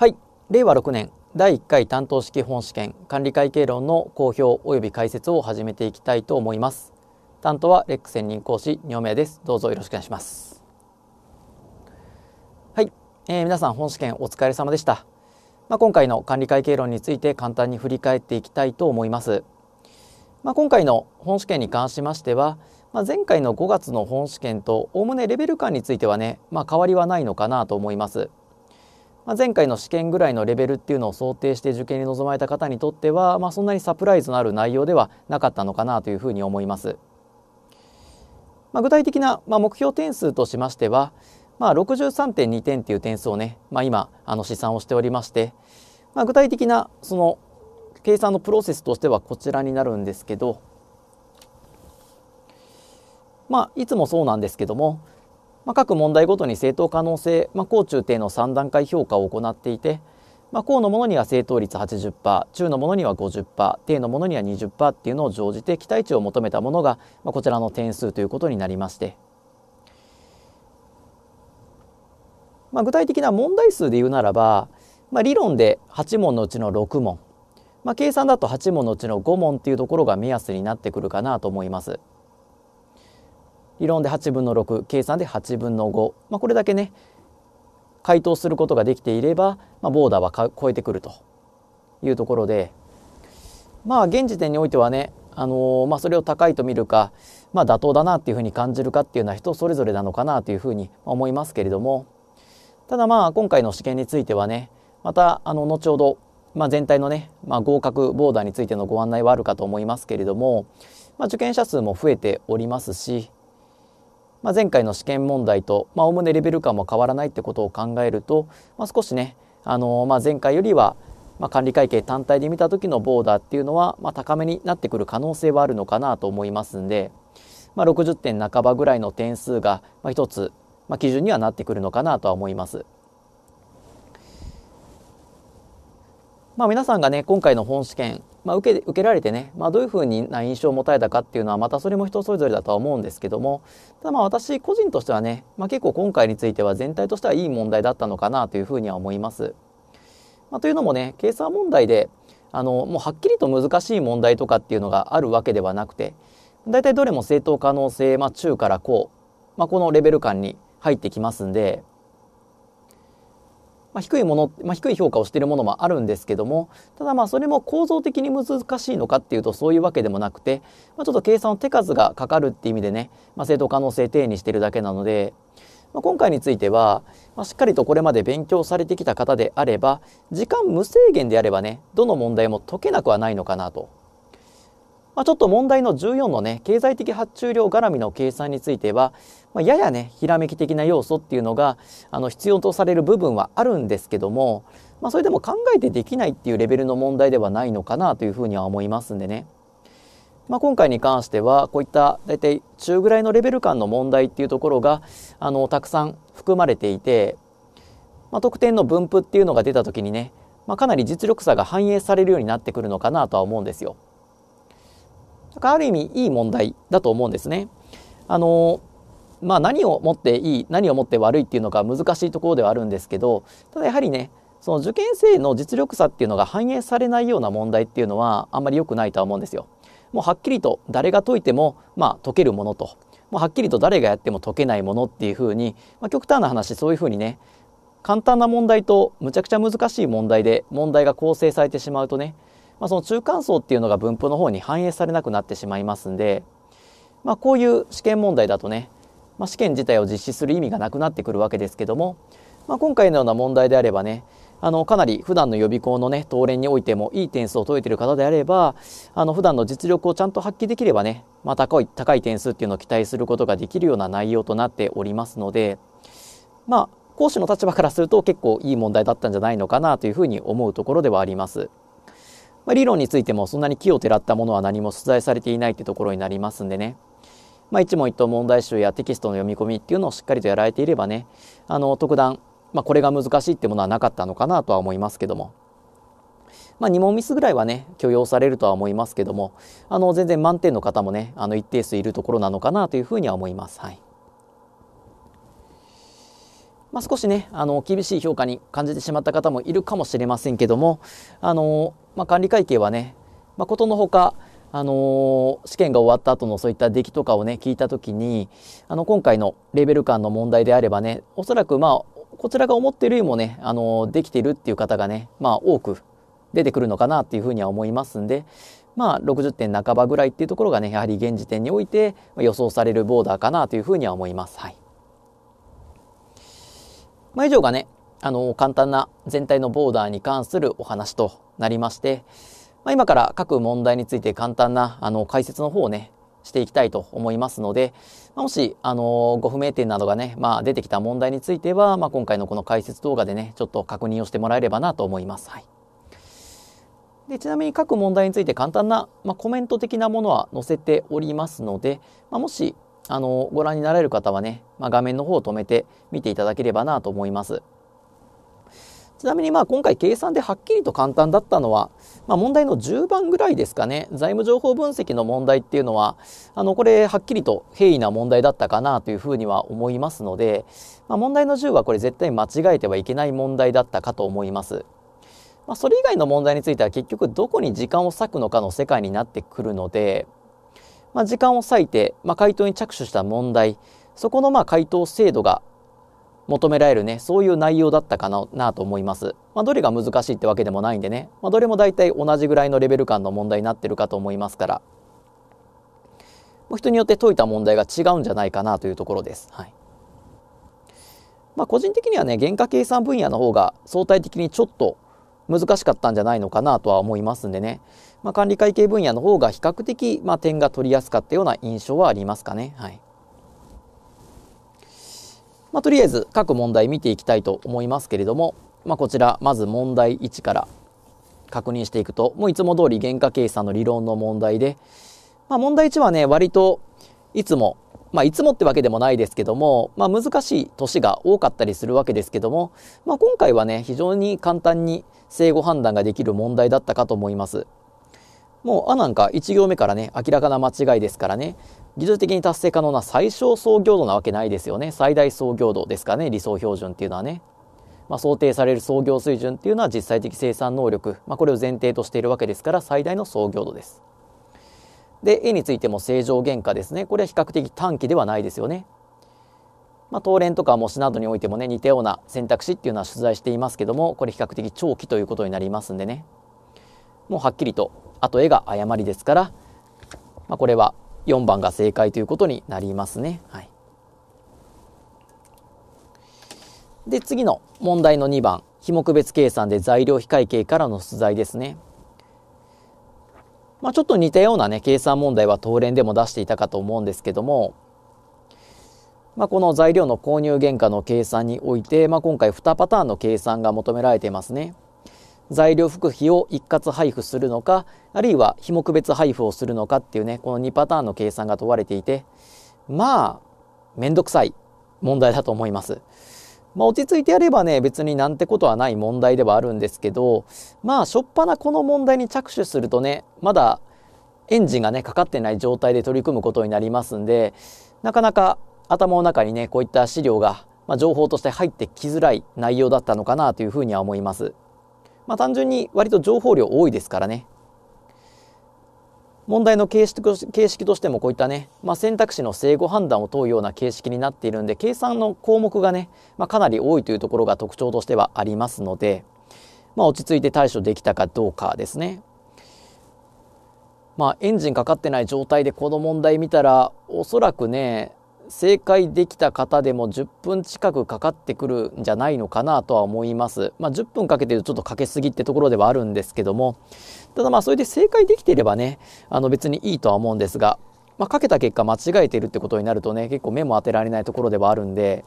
はい令和6年第1回担当式本試験管理会計論の公表及び解説を始めていきたいと思います担当はレック専任講師2名ですどうぞよろしくお願いしますはい、えー、皆さん本試験お疲れ様でしたまあ、今回の管理会計論について簡単に振り返っていきたいと思います。まあ、今回の本試験に関しましては、まあ、前回の5月の本試験と概ねレベル感についてはね、まあ、変わりはないのかなと思います。まあ、前回の試験ぐらいのレベルっていうのを想定して受験に臨まれた方にとっては、まあ、そんなにサプライズのある内容ではなかったのかなというふうに思います。まあ、具体的な、まあ、目標点数としましては、まあ、63.2点っていう点数をね、まあ、今あの試算をしておりまして、まあ、具体的なその計算のプロセスとしてはこちらになるんですけど、まあ、いつもそうなんですけどもまあ、各問題ごとに正当可能性、まあ、高中低の3段階評価を行っていて、まあ、高のものには正答率80%中のものには50%低のものには20%っていうのを乗じて期待値を求めたものが、まあ、こちらの点数ということになりまして、まあ、具体的な問題数で言うならば、まあ、理論で8問のうちの6問、まあ、計算だと8問のうちの5問っていうところが目安になってくるかなと思います。理論で8分の6計算で8分の5、まあ、これだけね回答することができていれば、まあ、ボーダーは超えてくるというところでまあ現時点においてはね、あのー、まあ、それを高いと見るか、まあ、妥当だなっていうふうに感じるかっていうのは人それぞれなのかなというふうに思いますけれどもただまあ今回の試験についてはねまたあの後ほど、まあ、全体のね、まあ、合格ボーダーについてのご案内はあるかと思いますけれども、まあ、受験者数も増えておりますしまあ、前回の試験問題とおおむねレベル感も変わらないってことを考えると、まあ、少しね、あのー、まあ、前回よりはま管理会計単体で見た時のボーダーっていうのは、ま高めになってくる可能性はあるのかなと思いますんで、ま60点半ばぐらいの点数が、ま1つ、ま基準にはなってくるのかなとは思います。まあ、皆さんがね今回の本試験まあ、受け受けられてね、まあ、どういうふうな印象を持たれたかっていうのはまたそれも人それぞれだとは思うんですけどもただまあ私個人としてはね、まあ、結構今回については全体としてはいい問題だったのかなというふうには思います。まあ、というのもね計算問題であのもうはっきりと難しい問題とかっていうのがあるわけではなくて大体どれも正当可能性、まあ、中から高、まあ、このレベル感に入ってきますんでまあ、低いもの、まあ、低い評価をしているものもあるんですけどもただまあそれも構造的に難しいのかっていうとそういうわけでもなくて、まあ、ちょっと計算の手数がかかるっていう意味でね、まあ、正当可能性定にしているだけなので、まあ、今回については、まあ、しっかりとこれまで勉強されてきた方であれば時間無制限であればねどの問題も解けなくはないのかなと。まあ、ちょっと問題の14のね経済的発注量絡みの計算についてはまあ、ややね、ひらめき的な要素っていうのが、あの、必要とされる部分はあるんですけども、まあ、それでも考えてできないっていうレベルの問題ではないのかなというふうには思いますんでね。まあ、今回に関してはこういった大体中ぐらいのレベル感の問題っていうところがあのたくさん含まれていて、まあ、得点の分布っていうのが出た時にね、まあ、かなり実力差が反映されるようになってくるのかなとは思うんですよ。かある意味いい問題だと思うんですね。あのまあ、何をもっていい何をもって悪いっていうのが難しいところではあるんですけどただやはりねその受験生の実力差っていうのが反映されないような問題っていうのはあんまり良くないとは思うんですよ。もうはっきりと誰が解いても、まあ、解けるものともうはっきりと誰がやっても解けないものっていうふうに、まあ、極端な話そういうふうにね簡単な問題とむちゃくちゃ難しい問題で問題が構成されてしまうとね、まあ、その中間層っていうのが分布の方に反映されなくなってしまいますんで、まあ、こういう試験問題だとねまあ、試験自体を実施する意味がなくなってくるわけですけども、まあ、今回のような問題であればねあのかなり普段の予備校のね当連においてもいい点数を解いている方であればあの普段の実力をちゃんと発揮できればね、まあ、高い高い点数っていうのを期待することができるような内容となっておりますのでまあ講師の立場からすると結構いい問題だったんじゃないのかなというふうに思うところではあります。まあ、理論についてもそんなに木をてらったものは何も出題されていないってところになりますんでね。まあ、一問一答問題集やテキストの読み込みっていうのをしっかりとやられていればねあの特段、まあ、これが難しいってものはなかったのかなとは思いますけども。まあ、2問ミスぐらいはね許容されるとは思いますけどもあの全然満点の方もねあの一定数いるところなのかなというふうには思います。はいまあ、少しねあの厳しい評価に感じてしまった方もいるかもしれませんけどもあの、まあ、管理会計はね、まあ、ことのほかあの試験が終わった後のそういった出来とかをね、聞いたときに、あの、今回のレベル間の問題であればね、おそらくまあ、こちらが思っているよりもね、あのできているっていう方がね、まあ、多く出てくるのかなっていうふうには思いますんで、まあ、60点半ばぐらいっていうところがね、やはり現時点において予想されるボーダーかなというふうには思います。はい。まあ、以上がね、あの、簡単な全体のボーダーに関するお話となりまして、まあ、今から各問題について簡単なあの解説の方をねしていきたいと思いますので、まもし、あのご不明点などがね、まあ、出てきた問題については、まあ、今回のこの解説動画でねちょっと確認をしてもらえればなと思います。はいでちなみに各問題について簡単な、まあ、コメント的なものは載せておりますので、まあ、もしあのご覧になられる方はね、まあ、画面の方を止めて見ていただければなと思います。ちなみにまあ今回計算ではっきりと簡単だったのは、まあ、問題の10番ぐらいですかね財務情報分析の問題っていうのはあのこれはっきりと平易な問題だったかなというふうには思いますので、まあ、問題の10はこれ絶対間違えてはいけない問題だったかと思います。まあ、それ以外の問題については結局どこに時間を割くのかの世界になってくるので、まあ、時間を割いて、まあ、回答に着手した問題そこのまあ回答精度が求められるね、そういう内容だったかななと思います。まあ、どれが難しいってわけでもないんでね、まあ、どれも大体同じぐらいのレベル感の問題になってるかと思いますから、人によって解いた問題が違うんじゃないかなというところです。はいまあ、個人的にはね、原価計算分野の方が相対的にちょっと難しかったんじゃないのかなとは思いますんでね、まあ、管理会計分野の方が比較的、まあ、点が取りやすかったような印象はありますかね。はいまあ、とりあえず各問題見ていきたいと思いますけれども、まあ、こちらまず問題1から確認していくともういつも通り原価計算の理論の問題で、まあ、問題1はね割といつもまあ、いつもってわけでもないですけども、まあ、難しい年が多かったりするわけですけども、まあ、今回はね非常に簡単に正誤判断ができる問題だったかと思いますもう「あ」なんか一行目からね明らかな間違いですからね技術的に達成可能な最小創業度なわけないですよね。最大創業度ですかね、理想標準っていうのはね。まあ、想定される創業水準っていうのは実際的生産能力、まあ、これを前提としているわけですから最大の創業度です。で、A についても正常原価ですね。これは比較的短期ではないですよね。まあ、東連とか模試などにおいてもね、似たような選択肢っていうのは取材していますけども、これ比較的長期ということになりますんでね。もうはっきりと、あと絵が誤りですから、まあ、これは4番が正解ということになりますね。はい、で、次の問題の2番。非目別計算で材料非会計からの出題ですね。まあ、ちょっと似たようなね、計算問題は当連でも出していたかと思うんですけども、まあ、この材料の購入原価の計算において、まあ、今回2パターンの計算が求められていますね。材料副費を一括配布するのかあるいは非目別配布をするのかっていうねこの2パターンの計算が問われていてまあ面倒くさい問題だと思います。まあ、落ち着いてやればね別になんてことはない問題ではあるんですけどまあしょっぱなこの問題に着手するとねまだエンジンがねかかってない状態で取り組むことになりますんでなかなか頭の中にねこういった資料が、まあ、情報として入ってきづらい内容だったのかなというふうには思います。まあ、単純に割と情報量多いですからね問題の形式形式としてもこういったね、まあ、選択肢の正誤判断を問うような形式になっているんで計算の項目がね、まあ、かなり多いというところが特徴としてはありますので、まあ、落ち着いて対処できたかどうかですね。まあ、エンジンかかってない状態でこの問題見たらおそらくね正解できた方でも10分近くかかってくるんじゃないのかなとは思います。まあ、10分かけてるとちょっとかけすぎってところではあるんですけども、ただまあそれで正解できていればね、あの別にいいとは思うんですが、まあ、かけた結果間違えてるってことになるとね、結構目も当てられないところではあるんで、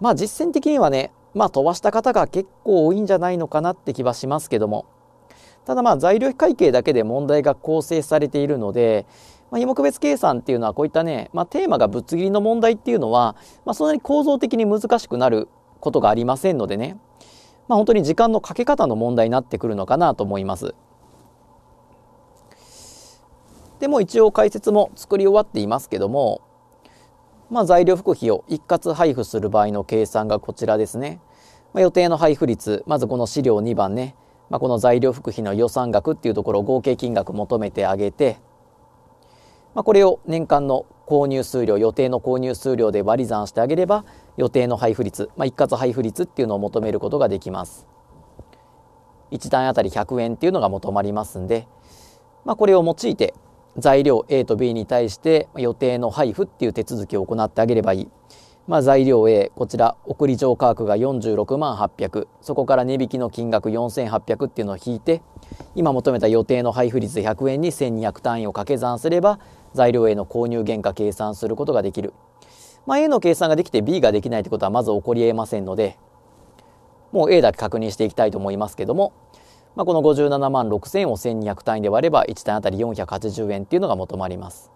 まあ実践的にはね、まあ飛ばした方が結構多いんじゃないのかなって気はしますけども、ただまあ材料会計だけで問題が構成されているので、まあ、費目別計算っていうのはこういったね、まあ、テーマがぶつ切りの問題っていうのは、まあ、そんなに構造的に難しくなることがありませんのでね、まあ、本当に時間のかけ方の問題になってくるのかなと思います。でも一応解説も作り終わっていますけども、まあ、材料副費を一括配布する場合の計算がこちらですね。まあ、予定の配布率まずこの資料2番ね、まあ、この材料副費の予算額っていうところを合計金額求めてあげてまあ、これを年間の購入数量予定の購入数量で割り算してあげれば予定の配布率、まあ、一括配布率っていうのを求めることができます1段あたり100円っていうのが求まりますんで、まあ、これを用いて材料 A と B に対して予定の配布っていう手続きを行ってあげればいいまあ、材料 A こちら送り状価格が46万800そこから値引きの金額4800っていうのを引いて今求めた予定の配布率100円に1200単位を掛け算すれば材料 A の購入原価計算することができる、まあ、A の計算ができて B ができないってことはまず起こりえませんのでもう A だけ確認していきたいと思いますけども、まあ、この57万6000を1200単位で割れば1単当あたり480円っていうのが求まります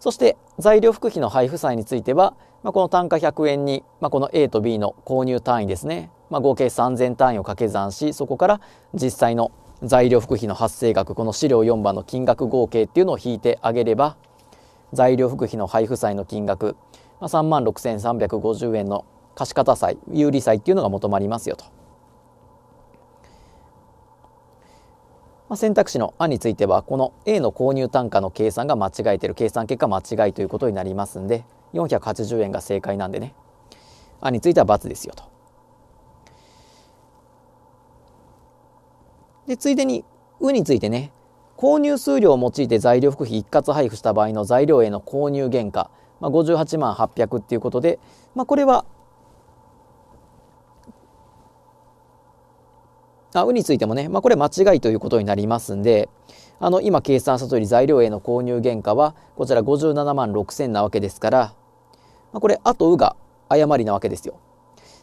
そして材料副費の配布債についてはまあ、この単価100円に、まあ、この A と B の購入単位ですね、まあ、合計3000単位を掛け算しそこから実際の材料副費の発生額この資料4番の金額合計っていうのを引いてあげれば材料副費の配布債の金額、まあ、3万6350円の貸方債有利債っていうのが求まりますよと、まあ、選択肢の「案についてはこの A の購入単価の計算が間違えてる計算結果間違いということになりますんで480円が正解なんでねあについては×ですよと。でついでに「う」についてね購入数量を用いて材料副費一括配布した場合の材料への購入原価、まあ、58万800っていうことで、まあ、これはあうについてもね、まあ、これ間違いということになりますんであの今計算した通り材料への購入原価はこちら57万6000なわけですからまあ、これ、あとうが誤りなわけですよ。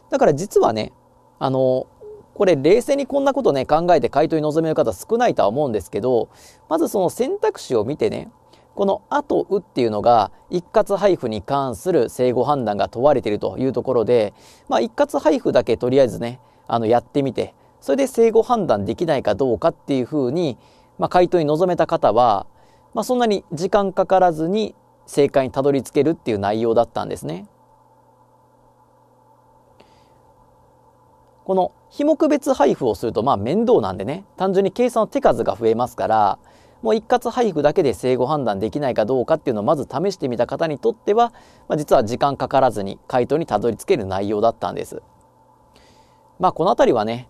だから実はね、あの、これ冷静にこんなことね、考えて回答に臨める方少ないとは思うんですけど、まずその選択肢を見てね、このあとうっていうのが一括配布に関する正誤判断が問われているというところで、まあ一括配布だけとりあえずね、あのやってみて、それで正誤判断できないかどうかっていうふうに、まあ、回答に臨めた方は、まあ、そんなに時間かからずに正解にたどり着けるっていう内容だったんですね。この非目別配布をするとまあ面倒なんでね単純に計算の手数が増えますからもう一括配布だけで正誤判断できないかどうかっていうのをまず試してみた方にとっては、まあ、実は時間かからずに回答にたどり着ける内容だったんです。まあこの辺りはね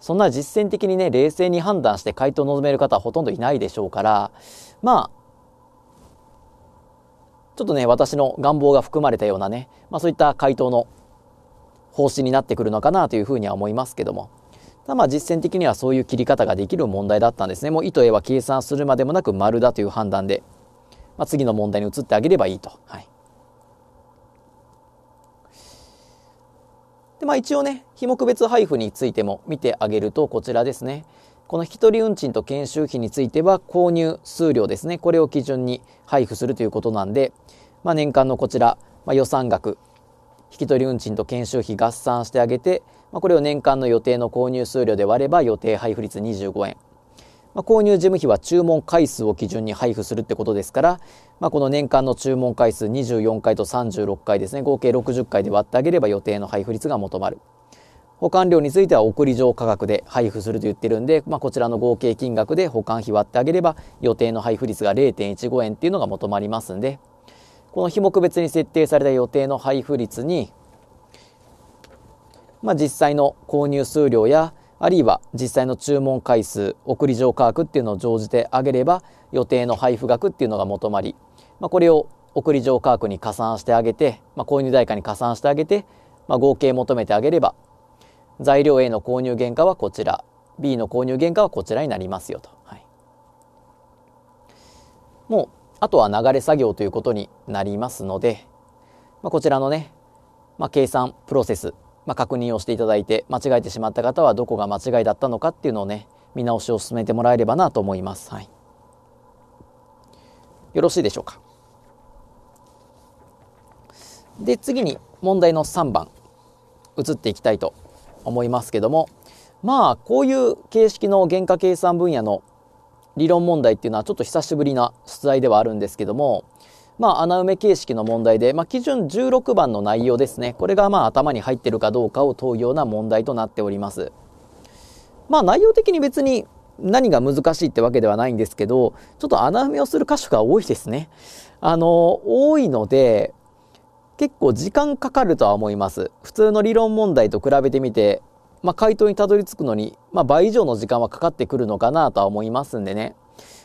そんな実践的にね冷静に判断して回答を望める方はほとんどいないでしょうからまあちょっとね、私の願望が含まれたようなね、まあそういった回答の方針になってくるのかなというふうには思いますけども。まあ実践的にはそういう切り方ができる問題だったんですね。もう意図絵は計算するまでもなく丸だという判断で、まあ、次の問題に移ってあげればいいと。はい。で、まあ一応ね、非目別配布についても見てあげるとこちらですね。この引き取り運賃と研修費については購入数量ですねこれを基準に配布するということなんで、まあ、年間のこちら、まあ、予算額引き取り運賃と研修費合算してあげて、まあ、これを年間の予定の購入数量で割れば予定配布率25円、まあ、購入事務費は注文回数を基準に配布するってことですから、まあ、この年間の注文回数24回と36回ですね合計60回で割ってあげれば予定の配布率が求まる。保管料については送り状価格で配布すると言ってるんで、まあ、こちらの合計金額で保管費割ってあげれば予定の配布率が0.15円っていうのが求まりますんでこの費目別に設定された予定の配布率に、まあ、実際の購入数量やあるいは実際の注文回数送り状価格っていうのを乗じてあげれば予定の配布額っていうのが求まり、まあ、これを送り状価格に加算してあげて、まあ、購入代価に加算してあげて、まあ、合計求めてあげれば材料 A の購入原価はこちら B の購入原価はこちらになりますよと、はい、もうあとは流れ作業ということになりますので、まあ、こちらのね、まあ、計算プロセス、まあ、確認をしていただいて間違えてしまった方はどこが間違いだったのかっていうのをね見直しを進めてもらえればなと思います、はい、よろしいでしょうかで次に問題の3番移っていきたいと思いますけどもまあこういう形式の原価計算分野の理論問題っていうのはちょっと久しぶりな出題ではあるんですけどもまあ穴埋め形式の問題で、まあ、基準16番の内容ですねこれがまあ頭に入ってるかどうかを問うような問題となっております。まあ内容的に別に何が難しいってわけではないんですけどちょっと穴埋めをする箇所が多いですね。あの多いので結構時間かかるとは思います。普通の理論問題と比べてみて、まあ、回答にたどり着くのに、まあ、倍以上の時間はかかってくるのかなとは思いますんでね。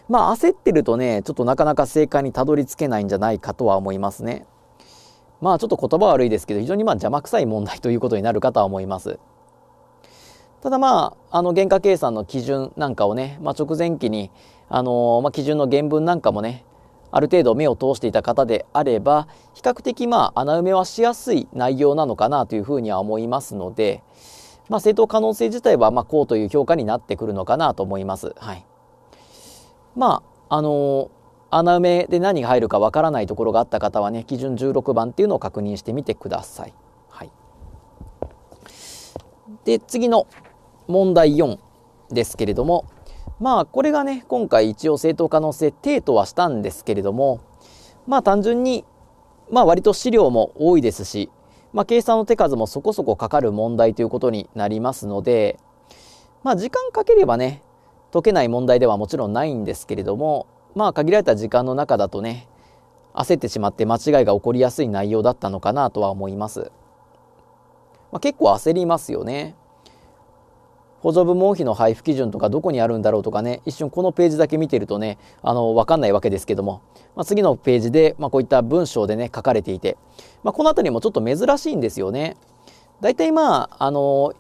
まあ、焦ってるとね、ちょっとなかなか正解にたどり着けないんじゃないかとは思いますね。まあ、ちょっと言葉悪いですけど、非常にまあ邪魔くさい問題ということになるかとは思います。ただまあ、あの、原価計算の基準なんかをね、まあ、直前期に、あのー、まあ、基準の原文なんかもね、ある程度目を通していた方であれば比較的まあ穴埋めはしやすい内容なのかなというふうには思いますので、まあ、正当可能性自体はまあこうという評価になってくるのかなと思います。はい、まああの穴埋めで何が入るかわからないところがあった方はね基準16番っていうのを確認してみてください。はい、で次の問題4ですけれどもまあこれがね今回一応正当可能性、低とはしたんですけれどもまあ単純にまあ割と資料も多いですし、まあ、計算の手数もそこそこかかる問題ということになりますのでまあ時間かければね解けない問題ではもちろんないんですけれどもまあ限られた時間の中だとね焦ってしまって間違いが起こりやすい内容だったのかなとは思います、まあ、結構焦りますよね補助部門費の配布基準とかどこにあるんだろうとかね一瞬このページだけ見てるとねあの分かんないわけですけども、まあ、次のページで、まあ、こういった文章でね書かれていて、まあ、この辺りもちょっと珍しいんですよね。大体まああの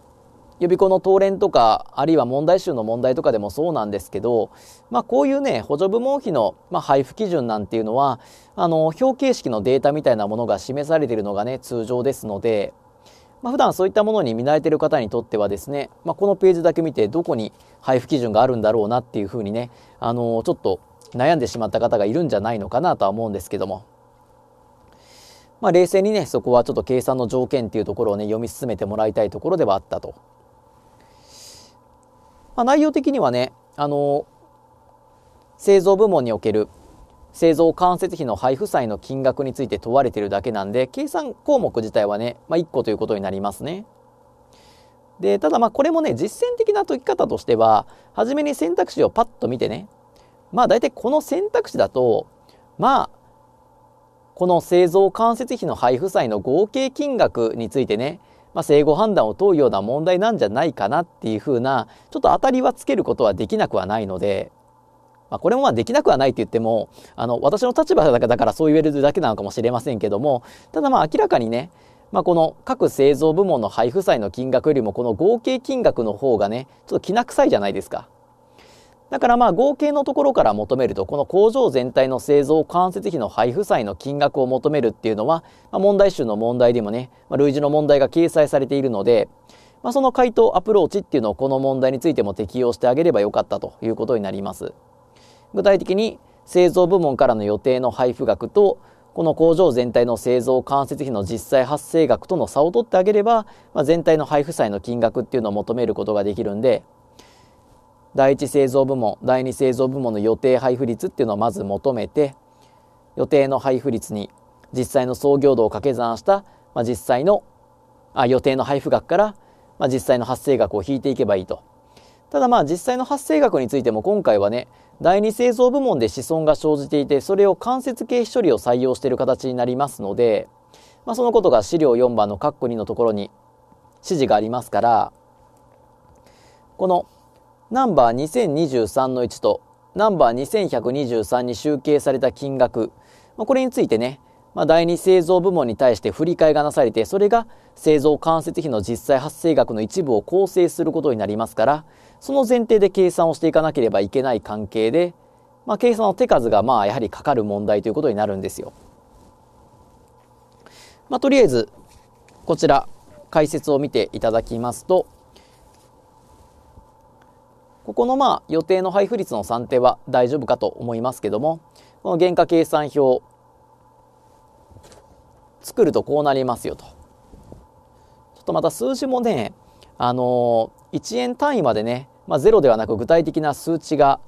予備校の当連とかあるいは問題集の問題とかでもそうなんですけど、まあ、こういうね補助部門費の、まあ、配布基準なんていうのはあの表形式のデータみたいなものが示されているのがね通常ですので。まあ、普段そういったものに見慣れてる方にとってはですね、まあ、このページだけ見てどこに配布基準があるんだろうなっていうふうにね、あのー、ちょっと悩んでしまった方がいるんじゃないのかなとは思うんですけども。まあ、冷静にね、そこはちょっと計算の条件っていうところをね、読み進めてもらいたいところではあったと。まあ、内容的にはね、あのー、製造部門における製造間接費の配布債の金額について問われているだけなんで、計算項目自体はね、まあ、1個ということになりますね。で、ただまあこれもね、実践的な解き方としては、初めに選択肢をパッと見てね、まあ大体この選択肢だと、まあ、この製造間接費の配布債の合計金額についてね、まあ、正誤判断を問うような問題なんじゃないかなっていうふうな、ちょっと当たりはつけることはできなくはないので、まあ、これもまあできなくはないと言っても、あの、私の立場だからそう言えるだけなのかもしれませんけども、ただまあ明らかにね、まあ、この各製造部門の配布債の金額よりもこの合計金額の方がねちょっときな臭いじゃないですか。だからまあ合計のところから求めるとこの工場全体の製造間接費の配布債の金額を求めるっていうのは、まあ、問題集の問題でもね、まあ、類似の問題が掲載されているので、まあ、その回答アプローチっていうのをこの問題についても適用してあげればよかったということになります。具体的に製造部門からの予定の配布額とこの工場全体の製造間接費の実際発生額との差を取ってあげれば、まあ、全体の配布債の金額っていうのを求めることができるんで第1製造部門第2製造部門の予定配布率っていうのをまず求めて予定の配布率に実際の創業度を掛け算した、まあ、実際のあ予定の配布額から、まあ、実際の発生額を引いていけばいいと。ただまあ実際の発生額についても今回はね第2製造部門で子孫が生じていてそれを間接経費処理を採用している形になりますので、まあ、そのことが資料4番の括弧2のところに指示がありますからこのナンバー2023の1とナンバー2123に集計された金額、まあ、これについてねまあ、第二製造部門に対して振り替えがなされてそれが製造間接費の実際発生額の一部を構成することになりますからその前提で計算をしていかなければいけない関係で、まあ、計算の手数がまあやはりかかる問題ということになるんですよ。まあ、とりあえずこちら解説を見ていただきますとここのまあ予定の配布率の算定は大丈夫かと思いますけどもこの原価計算表作るとこうなりますよと。ちょっとまた数字もね、あのー、1円単位までね、まあ、ゼロではなく具体的な数値が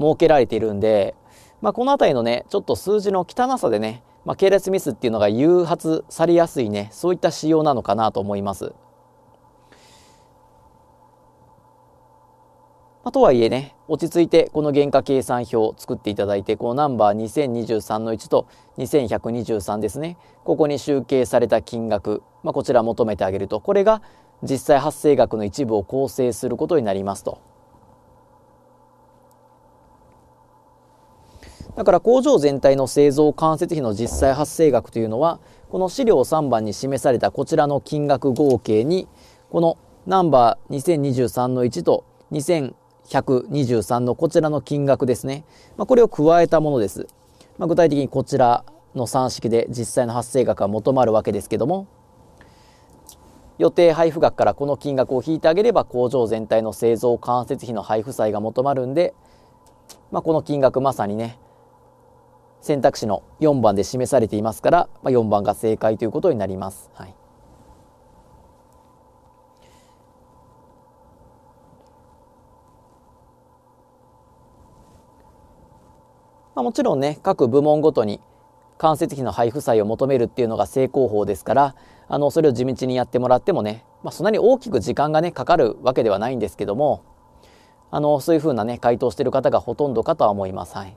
設けられているんで、まあ、この辺りのね、ちょっと数字の汚さでね、まあ、系列ミスっていうのが誘発されやすいね、そういった仕様なのかなと思います。まあ、とはいえね、落ち着いてこの原価計算表を作っていただいて、このナンバー2023の1と2123ですね、ここに集計された金額、まあ、こちら求めてあげると、これが実際発生額の一部を構成することになりますと。だから工場全体の製造間接費の実際発生額というのは、この資料3番に示されたこちらの金額合計に、このナンバー2023の1と2 0 123のこちらの金額ですね。まあ、これを加えたものです。まあ、具体的にこちらの算式で実際の発生額が求まるわけですけども、予定配布額からこの金額を引いてあげれば工場全体の製造間接費の配布債が求まるんで、まあ、この金額まさにね選択肢の4番で示されていますから、まあ、4番が正解ということになります。はいまあ、もちろんね、各部門ごとに間接費の配布債を求めるっていうのが正攻法ですから、あの、それを地道にやってもらってもね、まあ、そんなに大きく時間がね、かかるわけではないんですけども、あの、そういうふうなね、回答してる方がほとんどかとは思います。はい。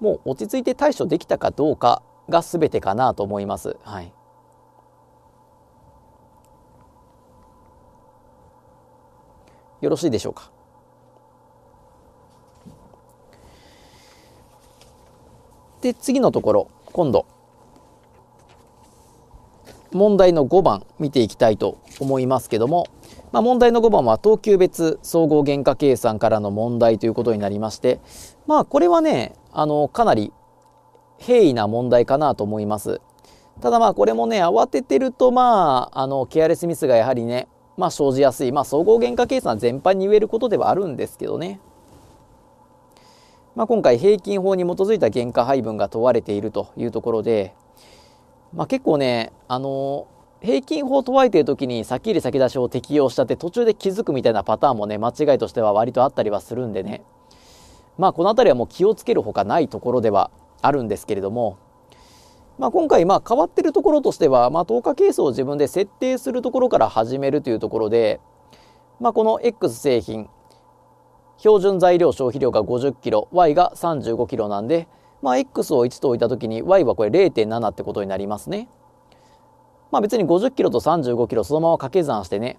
もう落ち着いて対処できたかどうかが全てかなと思います。はい。よろしいでしょうかで次のところ今度問題の5番見ていきたいと思いますけども、まあ、問題の5番は等級別総合原価計算からの問題ということになりましてまあこれはねあのかなり平易な問題かなと思います。ただまあこれもね慌ててるとまああのケアレスミスがやはりねまあ、生じやすい、まあ、総合原価計算全般に言えることではあるんですけどね。まあ、今回平均法に基づいた原価配分が問われているというところで、まあ、結構ねあの平均法問われている時に先入り先出しを適用したって途中で気づくみたいなパターンもね間違いとしては割とあったりはするんでねまあこの辺りはもう気をつけるほかないところではあるんですけれどもまあ、今回まあ変わってるところとしては、まあ、日ケ係数を自分で設定するところから始めるというところで、まあ、この X 製品標準材料消費量が 50kg Y が 35kg なんで、まあ、X を1と置いた時に Y はこれ0.7ってことになりますね。まあ、別に 50kg と 35kg そのまま掛け算してね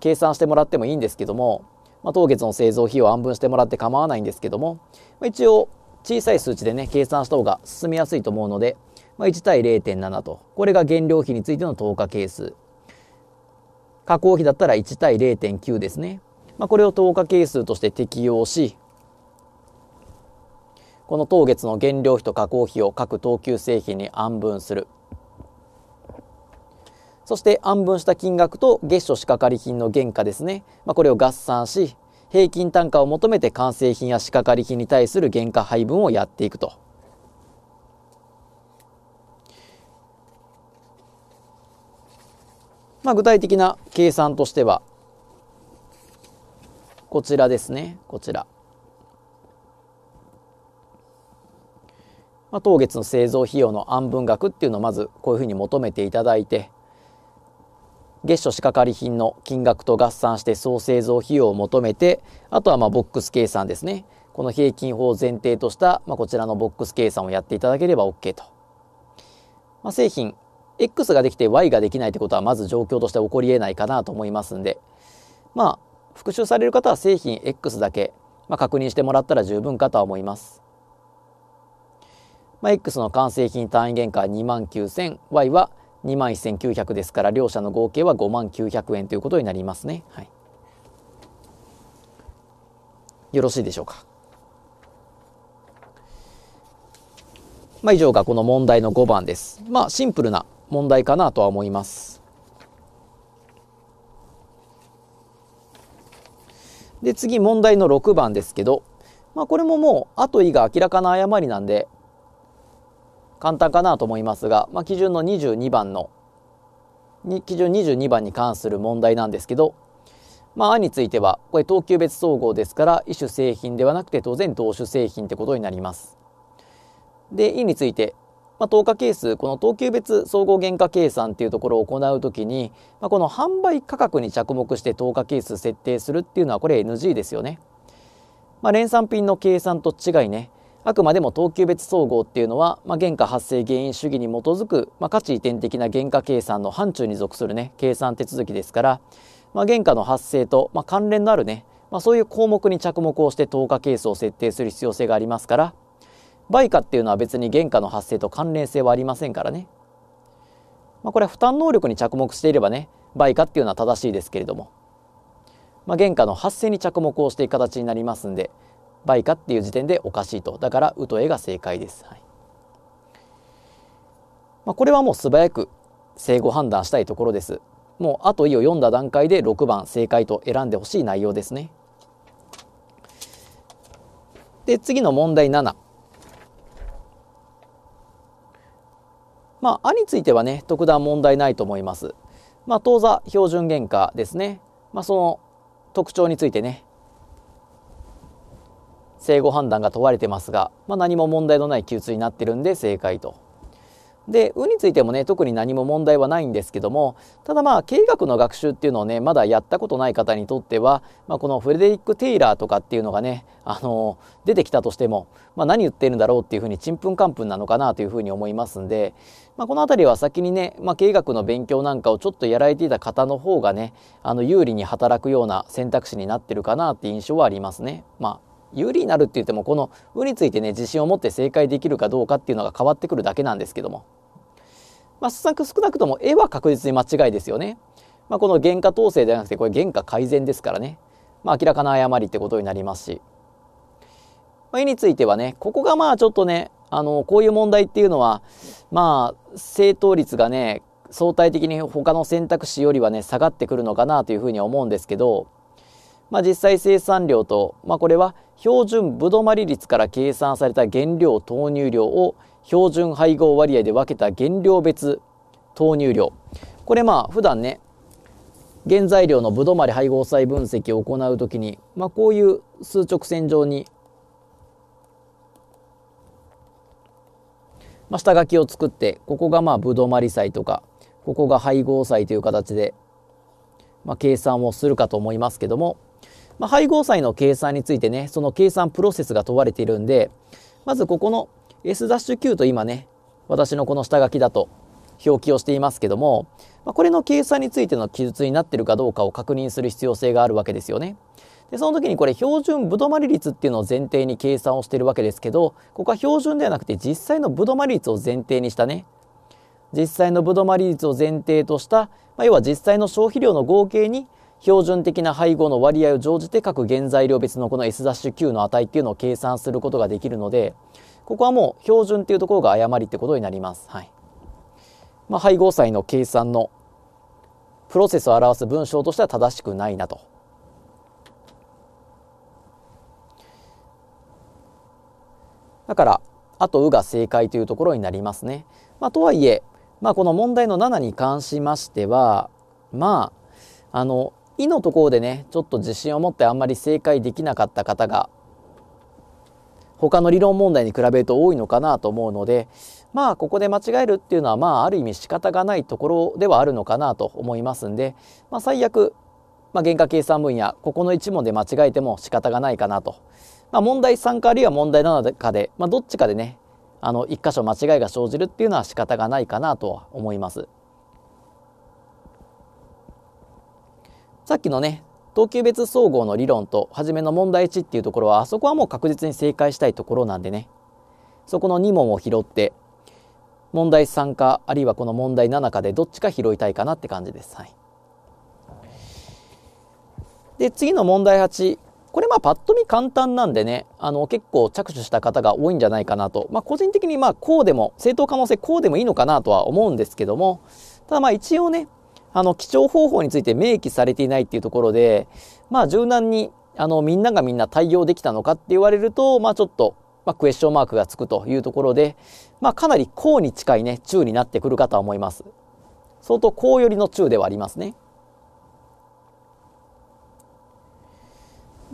計算してもらってもいいんですけども、まあ、当月の製造費を安分してもらって構わないんですけども、まあ、一応小さい数値でね計算した方が進みやすいと思うのでまあ、1対0.7とこれが原料費についての10日係数加工費だったら1対0.9ですね、まあ、これを10日係数として適用しこの当月の原料費と加工費を各等級製品に安分するそして安分した金額と月初仕掛かり品の原価ですね、まあ、これを合算し平均単価を求めて完成品や仕掛かり品に対する原価配分をやっていくと。まあ、具体的な計算としてはこちらですねこちら、まあ、当月の製造費用の安分額っていうのをまずこういうふうに求めていただいて月初仕掛かり品の金額と合算して総製造費用を求めてあとはまあボックス計算ですねこの平均法を前提とした、まあ、こちらのボックス計算をやっていただければ OK と、まあ、製品 X ができて Y ができないってことはまず状況として起こりえないかなと思いますんでまあ復習される方は製品 X だけ、まあ、確認してもらったら十分かとは思います。まあ、X の完成品単位原価は2万 9000Y は2万1900ですから両者の合計は5万900円ということになりますね。はい、よろしいでしょうか。まあ、以上がこの問題の5番です。まあ、シンプルな問題かなとは思います。で次問題の6番ですけど、まあ、これももう後いが明らかな誤りなんで簡単かなと思いますが、まあ、基準の22番の基準22番に関する問題なんですけどまあ、あについてはこれ等級別総合ですから異種製品ではなくて当然同種製品ってことになります。で、いについてまあ、等価係数この等級別総合原価計算っていうところを行うときに、まあ、この販売価格に着目して等価係数設定するっていうのはこれ NG ですよね。まあ、連産品の計算と違いねあくまでも等級別総合っていうのは、まあ、原価発生原因主義に基づく、まあ、価値移転的な原価計算の範疇に属するね計算手続きですから、まあ、原価の発生と、まあ、関連のあるね、まあ、そういう項目に着目をして等価係数を設定する必要性がありますから、売価っていうのは別に原価の発生と関連性はありませんからね。まあ、これは負担能力に着目していればね、売価っていうのは正しいですけれども、まあ、原価の発生に着目をしていく形になりますんで、売価っていう時点でおかしいと。だから、うとえが正解です。はい、まあ、これはもう素早く正誤判断したいところです。もう、あといを読んだ段階で6番正解と選んでほしい内容ですね。で、次の問題7。まあ、あについてはね、特段問題ないと思います。まあ、当座標準原価ですね。まあ、その特徴についてね、正誤判断が問われてますが、まあ、何も問題のない記述になってるんで正解とで運についてもね特に何も問題はないんですけどもただまあ経営学の学習っていうのをねまだやったことない方にとっては、まあ、このフレデリック・テイラーとかっていうのがねあの出てきたとしても、まあ、何言ってるんだろうっていうふうにちんぷんかんぷんなのかなというふうに思いますんで、まあ、この辺りは先にね、まあ、経営学の勉強なんかをちょっとやられていた方の方がねあの有利に働くような選択肢になってるかなって印象はありますね。まあ有利になるって言ってもこの「う」についてね自信を持って正解できるかどうかっていうのが変わってくるだけなんですけども。まあ、少なくとも絵は確実に間違いですよね。まあ、この原価統制ではなくて、これ原価改善ですからね。まあ、明らかな誤りってことになりますし。まあ、絵についてはね、ここがまあちょっとね、あの、こういう問題っていうのは、まあ、正答率がね、相対的に他の選択肢よりはね、下がってくるのかなというふうに思うんですけど、まあ、実際生産量と、まあ、これは標準ぶどまり率から計算された原料投入量を標準配合割合で分けた原料別投入量これまあ普段ね原材料のぶどまり配合細分析を行う時に、まあ、こういう数直線上に、まあ、下書きを作ってここがまあぶどまり細とかここが配合細という形で、まあ、計算をするかと思いますけども、まあ、配合細の計算についてねその計算プロセスが問われているんでまずここの S-Q と今ね、私のこの下書きだと表記をしていますけども、まあ、これの計算についての記述になってるかどうかを確認する必要性があるわけですよね。でその時にこれ標準ぶどまり率っていうのを前提に計算をしてるわけですけどここは標準ではなくて実際のぶどまり率を前提にしたね実際のぶどまり率を前提とした、まあ、要は実際の消費量の合計に標準的な配合の割合を乗じて各原材料別のこの S-Q の値っていうのを計算することができるのでここはもう標準っていうところが誤りってことになります。はい。まあ、配合債の計算のプロセスを表す文章としては正しくないなと。だから、あと「う」が正解というところになりますね。まあ、とはいえ、まあ、この問題の7に関しましては、まあ、あの、いのところでね、ちょっと自信を持ってあんまり正解できなかった方が他の理論問題に比べると多いのかなと思うのでまあここで間違えるっていうのはまあある意味仕方がないところではあるのかなと思いますんで、まあ、最悪、まあ、原価計算分野ここの1問で間違えても仕方がないかなと、まあ、問題3かあるいは問題7かで、まあ、どっちかでねあの1箇所間違いが生じるっていうのは仕方がないかなとは思います。さっきのね等級別総合の理論と初めの問題1っていうところはあそこはもう確実に正解したいところなんでねそこの2問を拾って問題3かあるいはこの問題7かでどっちか拾いたいかなって感じです。はい、で次の問題8これまあパッと見簡単なんでねあの結構着手した方が多いんじゃないかなと、まあ、個人的にまあこうでも正当可能性こうでもいいのかなとは思うんですけどもただまあ一応ねあの、記帳方法について明記されていないっていうところで、まあ、柔軟に、あの、みんながみんな対応できたのかって言われると、まあ、ちょっと、まあ、クエスチョンマークがつくというところで、まあ、かなり高に近いね、中になってくるかとは思います。相当高寄りの中ではありますね。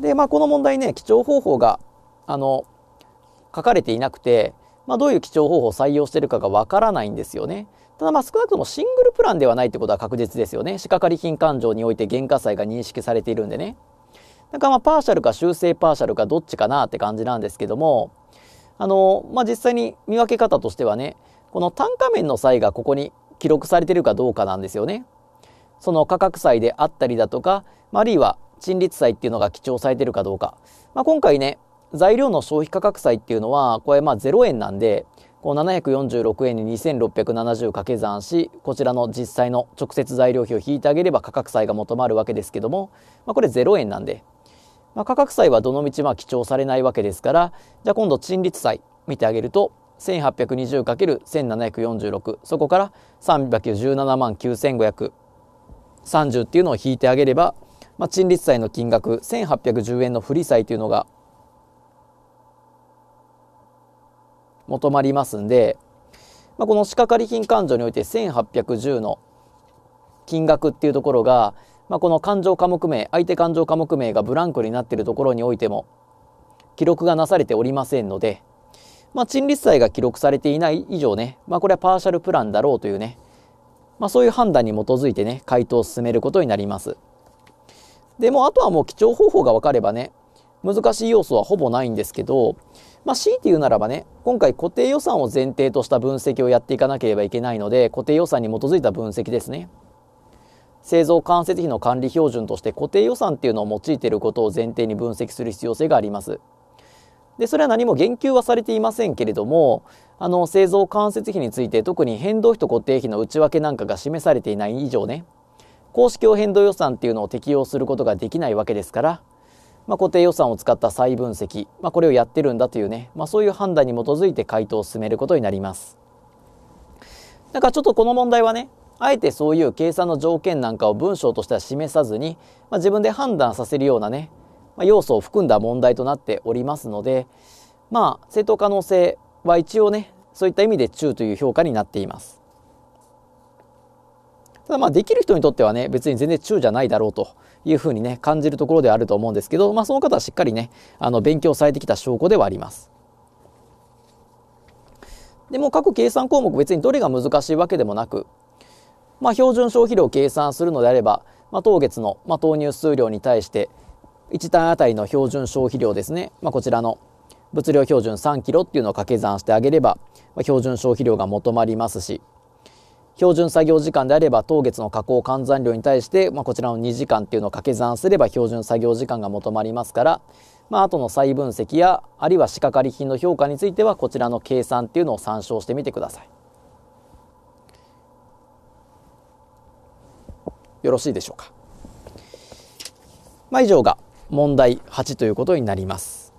で、まあ、この問題ね、記帳方法が、あの、書かれていなくて、まあ、どういう記帳方法を採用してるかがわからないんですよね。ただまあ少なくともシングルプランではないってことは確実ですよね。仕掛かり品勘定において原価債が認識されているんでね。だからまあパーシャルか修正パーシャルかどっちかなって感じなんですけども、あの、まあ実際に見分け方としてはね、この単価面の際がここに記録されているかどうかなんですよね。その価格債であったりだとか、あるいは陳列債っていうのが記帳されているかどうか。まあ今回ね、材料の消費価格債っていうのは、これまあ0円なんで、こう746円に2670掛け算しこちらの実際の直接材料費を引いてあげれば価格債が求まるわけですけども、まあ、これ0円なんで、まあ、価格債はどのみちまあ記帳されないわけですからじゃあ今度陳列債見てあげると 1820×1746 そこから317万9530っていうのを引いてあげれば、まあ、陳列債の金額1810円の振り債というのが求まりますんで、まあ、この仕掛かり金勘定において1810の金額っていうところが、まあ、この勘定科目名相手勘定科目名がブランクになっているところにおいても記録がなされておりませんので、まあ、陳列債が記録されていない以上ね、まあ、これはパーシャルプランだろうというね、まあ、そういう判断に基づいてね回答を進めることになります。でもあとはもう記帳方法が分かればね難しい要素はほぼないんですけどまあ、強いて言うならばね、今回固定予算を前提とした分析をやっていかなければいけないので、固定予算に基づいた分析ですね。製造間接費の管理標準として固定予算っていうのを用いていることを前提に分析する必要性があります。でそれは何も言及はされていませんけれどもあの製造間接費について特に変動費と固定費の内訳なんかが示されていない以上ね公式を変動予算っていうのを適用することができないわけですからまあ、固定予算を使った再分析、まあ、これをやってるんだというね、まあ、そういう判断に基づいて回答を進めることになります。だからちょっとこの問題はねあえてそういう計算の条件なんかを文章としては示さずに、まあ、自分で判断させるようなね、まあ、要素を含んだ問題となっておりますのでまあ正当可能性は一応ねそういった意味で中という評価になっています。ただまあできる人にとってはね別に全然中じゃないだろうというふうにね感じるところではあると思うんですけど、まあ、その方はしっかりねあの勉強されてきた証拠ではあります。でも各計算項目別にどれが難しいわけでもなく、まあ、標準消費量を計算するのであれば、まあ、当月の、まあ、投入数量に対して1単あたりの標準消費量ですね、まあ、こちらの物量標準3キロっていうのを掛け算してあげれば、まあ、標準消費量が求まりますし標準作業時間であれば当月の加工換算量に対して、まあ、こちらの2時間っていうのを掛け算すれば標準作業時間が求まりますから、まあ後の再分析やあるいは仕掛かり品の評価についてはこちらの計算っていうのを参照してみてください。よろしいでしょうか。まあ、以上が問題8ということになります。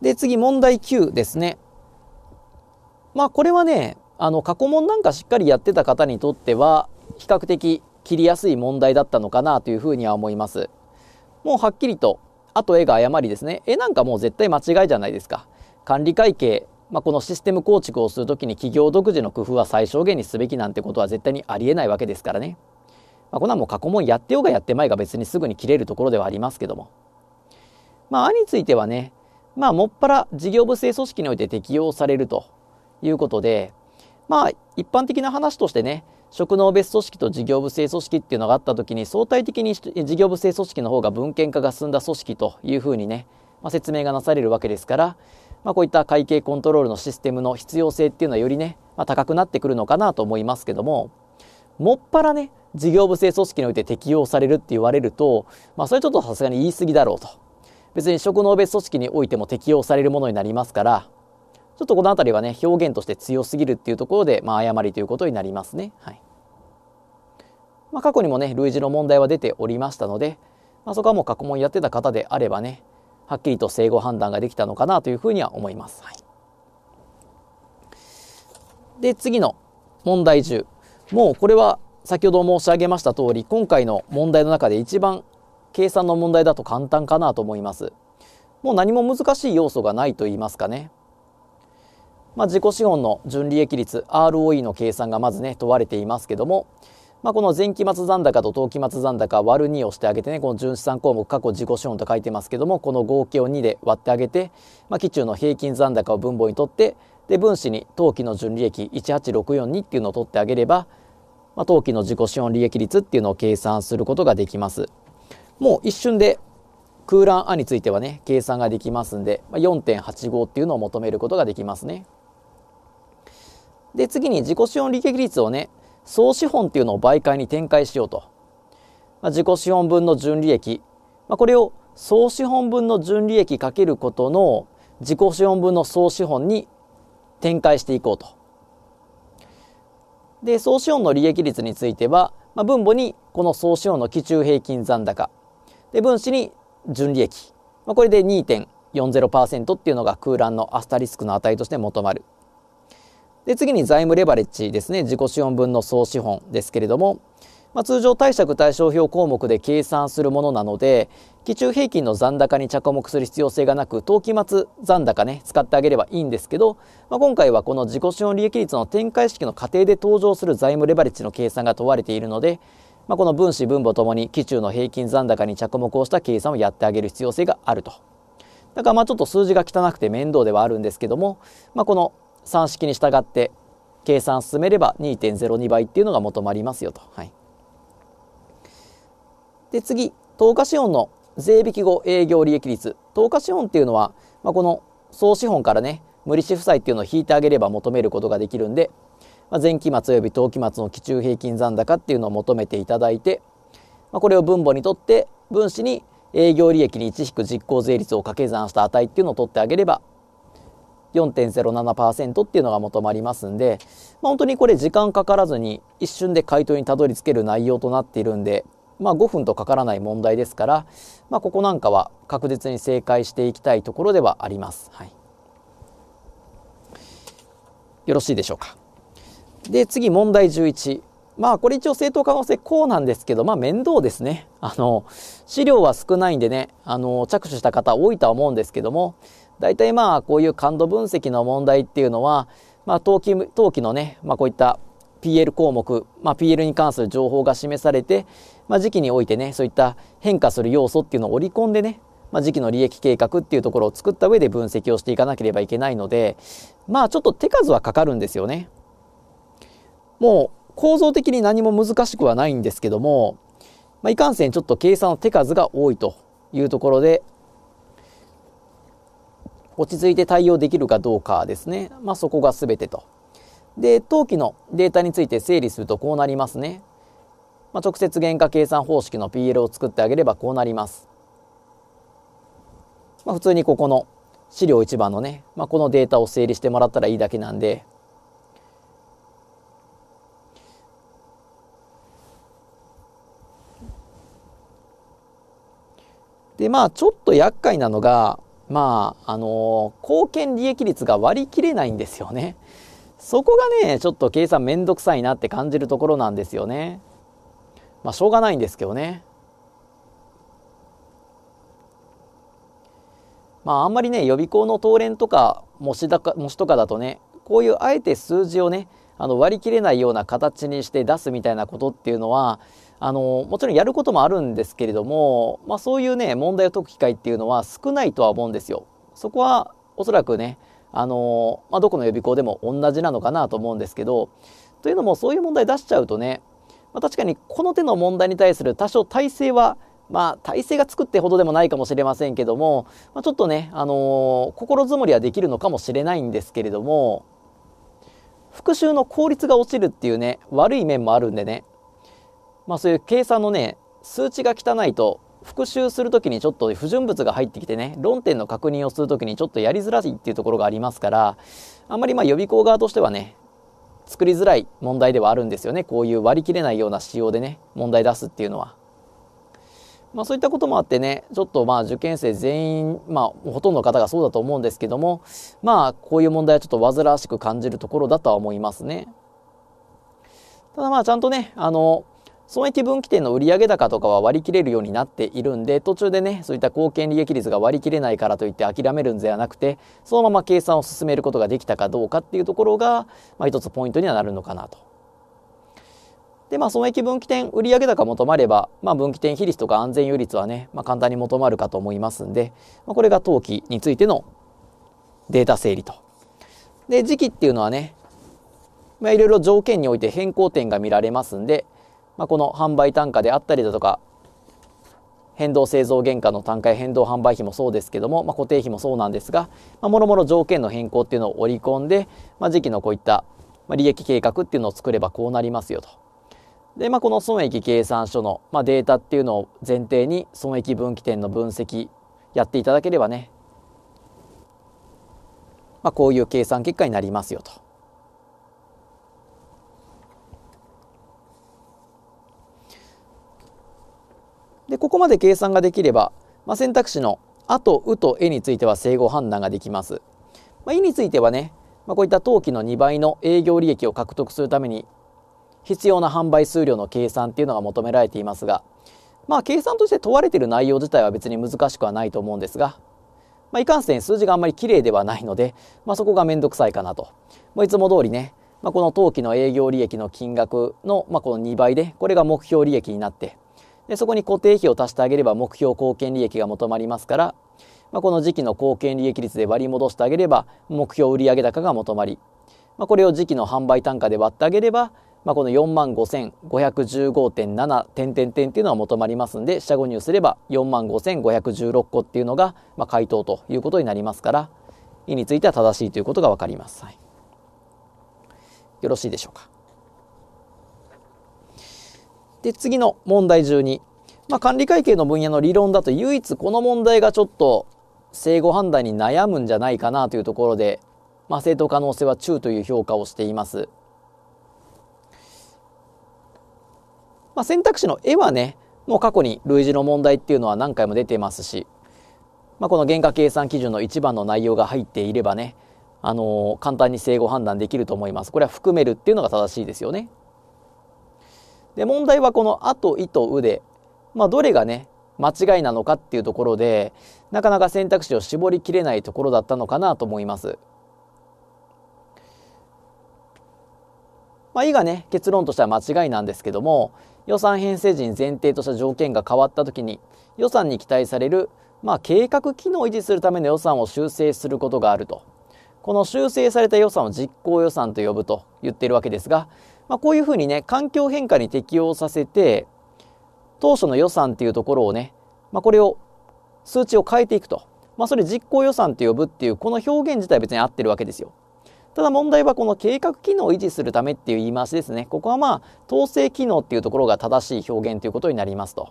で次問題9ですね。まあこれはねあの過去問なんかしっかりやってた方にとっては比較的切りやすい問題だったのかなというふうには思いますもうはっきりとあと絵が誤りですね絵なんかもう絶対間違いじゃないですか管理会計まあ、このシステム構築をするときに企業独自の工夫は最小限にすべきなんてことは絶対にありえないわけですからね。まあ、こんなもう過去問やってようがやってまいが別にすぐに切れるところではありますけども。まあ、あについてはね、まあ、もっぱら事業部制組織において適用されるということで、まあ一般的な話としてね職能別組織と事業部制組織っていうのがあった時に相対的に事業部制組織の方が文献化が進んだ組織というふうにね、まあ、説明がなされるわけですから、まあ、こういった会計コントロールのシステムの必要性っていうのはよりね、まあ、高くなってくるのかなと思いますけどももっぱらね事業部制組織において適用されるって言われると、まあ、それちょっとさすがに言い過ぎだろうと別に職能別組織においても適用されるものになりますからちょっとこの辺りはね、表現として強すぎるっていうところで、まあ、誤りということになりますね。はい。まあ、過去にもね、類似の問題は出ておりましたので、まあ、そこはもう過去問やってた方であればね、はっきりと整合判断ができたのかなというふうには思います。はい、で、次の問題中。もうこれは先ほど申し上げました通り、今回の問題の中で一番計算の問題だと簡単かなと思います。もう何も難しい要素がないと言いますかね。まあ、自己資本の純利益率 ROE の計算がまずね問われていますけども、まあ、この前期末残高と当期末残高割る2をしてあげてねこの純資産項目過去自己資本と書いてますけどもこの合計を2で割ってあげて、まあ、期中の平均残高を分母にとってで分子に当期の純利益18642っていうのを取ってあげれば、まあ、当期の自己資本利益率っていうのを計算することができます。もう一瞬で空欄アについてはね計算ができますんで、ま4.85っていうのを求めることができますね。で、次に自己資本利益率をね、総資本っていうのを媒介に展開しようと。まあ、自己資本分の純利益。まあ、これを総資本分の純利益かけることの自己資本分の総資本に展開していこうと。で、総資本の利益率については、まあ、分母にこの総資本の基中平均残高。で、分子に純利益。まあ、これで2.40%っていうのが空欄のアスタリスクの値として求まる。で次に財務レバレッジですね自己資本分の総資本ですけれども、まあ、通常貸借対照表項目で計算するものなので期中平均の残高に着目する必要性がなく当期末残高ね使ってあげればいいんですけど、まあ、今回はこの自己資本利益率の展開式の過程で登場する財務レバレッジの計算が問われているので、まあ、この分子分母ともに期中の平均残高に着目をした計算をやってあげる必要性があると。だからまあちょっと数字が汚くて面倒ではあるんですけども、まあ、この算式に従って計算進めれば2.02倍っていうのが求まりますよと。はい、で次投下資本の税引き後営業利益率投下資本っていうのは、まあ、この総資本からね無利子負債っていうのを引いてあげれば求めることができるんで、まあ、前期末及び当期末の期中平均残高っていうのを求めていただいて、まあ、これを分母にとって分子に営業利益に1引く実行税率を掛け算した値っていうのを取ってあげれば4.07%っていうのが求まりますんで、まあ、本当にこれ時間かからずに一瞬で回答にたどり着ける内容となっているんで、まあ、5分とかからない問題ですから、まあ、ここなんかは確実に正解していきたいところではあります。はい、よろしいでしょうか。で次問題11。まあこれ一応正当可能性こうなんですけど、まあ面倒ですね。あの、資料は少ないんでね、あの、着手した方多いとは思うんですけども、大体まあこういう感度分析の問題っていうのは、まあ、当期登記のね、まあ、こういった PL 項目、まあ、PL に関する情報が示されて、まあ、時期においてねそういった変化する要素っていうのを織り込んでね、まあ、時期の利益計画っていうところを作った上で分析をしていかなければいけないのでまあちょっと手数はかかるんですよね。もう構造的に何も難しくはないんですけども、まあ、いかんせんちょっと計算の手数が多いというところで落ち着いて対応できるかどうかですね。まあ、そこが全てと。で、当期のデータについて整理するとこうなりますね。まあ、直接原価計算方式の PL を作ってあげればこうなります。まあ、普通にここの資料1番のね、まあ、このデータを整理してもらったらいいだけなんで、でまあちょっと厄介なのがまあ、あのー、貢献利益率が割り切れないんですよね。そこがね、ちょっと計算めんどくさいなって感じるところなんですよね。まあ、しょうがないんですけどね。まあ、あんまりね、予備校の登練とか模試だか、模試とかだとね、こういうあえて数字をね、あの割り切れないような形にして出すみたいなことっていうのは、あのもちろんやることもあるんですけれども、まあ、そういうね問題を解く機会っていうのは少ないとは思うんですよ。そこはおそらくねあの、まあ、どこの予備校でも同じなのかなと思うんですけどというのもそういう問題出しちゃうとね、まあ、確かにこの手の問題に対する多少体制はまあ体制がつくってほどでもないかもしれませんけども、まあ、ちょっとね、あの心づもりはできるのかもしれないんですけれども復習の効率が落ちるっていうね悪い面もあるんでねまあ、そういう計算のね数値が汚いと復習する時にちょっと不純物が入ってきてね論点の確認をする時にちょっとやりづらいっていうところがありますからあんまりま予備校側としてはね作りづらい問題ではあるんですよねこういう割り切れないような仕様でね問題出すっていうのは。まあ、そういったこともあってねちょっとまあ受験生全員、まあ、ほとんどの方がそうだと思うんですけどもまあこういう問題はちょっと煩わしく感じるところだとは思いますね。ただまあちゃんとねあの損益分岐点の売上高とかは割り切れるようになっているんで、途中でね、そういった貢献利益率が割り切れないからといって諦めるんではなくて、そのまま計算を進めることができたかどうかっていうところが、まあ、一つポイントにはなるのかなと。で、まあ、損益分岐点、売上高も止まれば、まあ、分岐点比率とか安全有率はね、まあ、簡単に求まるかと思いますんで、まあ、これが当期についてのデータ整理と。で、時期っていうのはね、まあ、いろいろ条件において変更点が見られますんで、まあ、この販売単価であったりだとか変動製造原価の単価や変動販売費もそうですけども、まあ、固定費もそうなんですが、まあ、もろもろ条件の変更っていうのを織り込んで、まあ、時期のこういった利益計画っていうのを作ればこうなりますよと。で、まあ、この損益計算書の、まあ、データっていうのを前提に損益分岐点の分析やっていただければね、まあ、こういう計算結果になりますよと。でここまで計算ができれば、まあ、選択肢の「あ」と「う」と「え」については整合判断ができます。まあ、についてはね、まあ、こういった当期の2倍の営業利益を獲得するために必要な販売数量の計算っていうのが求められていますが、まあ、計算として問われている内容自体は別に難しくはないと思うんですが、まあ、いかんせん数字があんまり綺麗ではないので、まあ、そこが面倒くさいかなと、まあ、いつも通りね、まあ、この当期の営業利益の金額の、まあ、この2倍でこれが目標利益になってでそこに固定費を足してあげれば目標貢献利益が求まりますから、まあ、この時期の貢献利益率で割り戻してあげれば目標売上高が求まり、まあ、これを時期の販売単価で割ってあげれば、まあ、この4万5515.7点点点っていうのは求まりますんで下5入すれば4万5516個っていうのが、まあ、回答ということになりますから意については正しいということが分かります。はい、よろしいでしょうか。で、次の問題12。まあ、管理会計の分野の理論だと唯一この問題がちょっと正誤判断に悩むんじゃないかなというところで、まあ、正当可能性は中という評価をしています。まあ、選択肢の絵はね、もう過去に類似の問題っていうのは何回も出てますし、まあ、この原価計算基準の一番の内容が入っていればね、あのー、簡単に正誤判断できると思います。これは含めるっていうのが正しいですよね。で問題はこの「あ」と「い」と「うで」まあ、どれがね間違いなのかっていうところでなかなか選択肢を絞りきれないところだったのかなと思います。まあ、いがね結論としては間違いなんですけども予算編成時に前提とした条件が変わった時に予算に期待される、まあ、計画機能を維持するための予算を修正することがあるとこの修正された予算を実行予算と呼ぶと言っているわけですがまあ、こういうふうにね環境変化に適応させて当初の予算っていうところをね、まあ、これを数値を変えていくと、まあ、それ実行予算って呼ぶっていうこの表現自体別に合ってるわけですよ。ただ問題はこの計画機能を維持するためっていう言い回しですね。ここはまあ統制機能っていうところが正しい表現ということになりますと。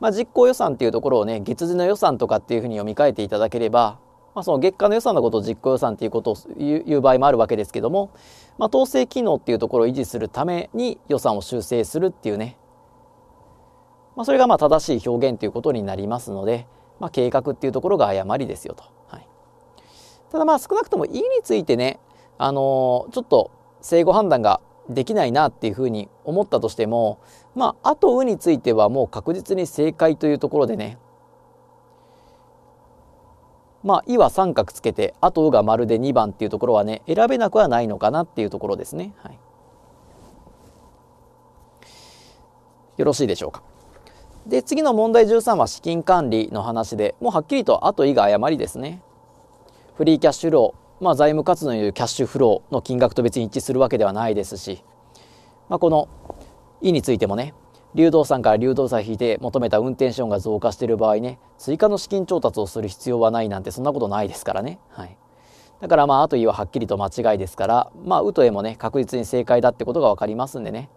まあ、実行予算っていうところをね月次の予算とかっていうふうに読み替えていただければまあ、その月間の予算のことを実行予算ということを言う場合もあるわけですけども、まあ、統制機能っていうところを維持するために予算を修正するっていうね、まあ、それがまあ正しい表現ということになりますので、まあ、計画っていうところが誤りですよと。はい、ただまあ少なくとも E についてね、あのー、ちょっと正誤判断ができないなっていうふうに思ったとしても、まあ、あと「う」についてはもう確実に正解というところでねまあ「い」は三角つけてあと「う」がまるで2番っていうところはね選べなくはないのかなっていうところですね。はい、よろしいでしょうか。で次の問題13は資金管理の話でもうはっきりと「あ」と「い」が誤りですね。フリーキャッシュロー、まあ、財務活動によるキャッシュフローの金額と別に一致するわけではないですし、まあ、この「い」についてもね流動産から流動債引いて求めた運転資本が増加している場合ね、追加の資金調達をする必要はないなんてそんなことないですからね。はい。だからまあ、あと言いははっきりと間違いですから、まあ、うとえもね、確実に正解だってことがわかりますんでね。